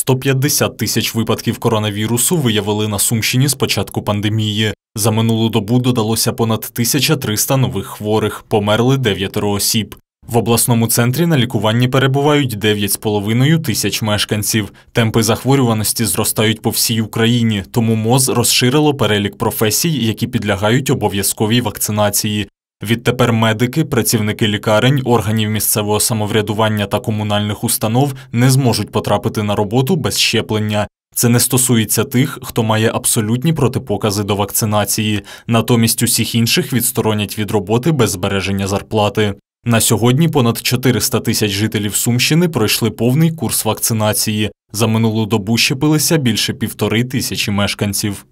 150 тисяч випадків коронавірусу виявили на Сумщині з початку пандемії. За минулу добу додалося понад 1300 нових хворих, померли дев'ятеро осіб. В обласному центрі на лікуванні перебувають 9,5 тисяч мешканців. Темпи захворюваності зростають по всій Україні, тому МОЗ розширило перелік професій, які підлягають обов'язковій вакцинації. Відтепер медики, працівники лікарень, органів місцевого самоврядування та комунальних установ не зможуть потрапити на роботу без щеплення. Це не стосується тих, хто має абсолютні протипокази до вакцинації, натомість усіх інших відсторонять від роботи без збереження зарплати. На сьогодні понад 400 тисяч жителів Сумщини пройшли повний курс вакцинації. За минулу добу щепилися більше півтори тисячі мешканців.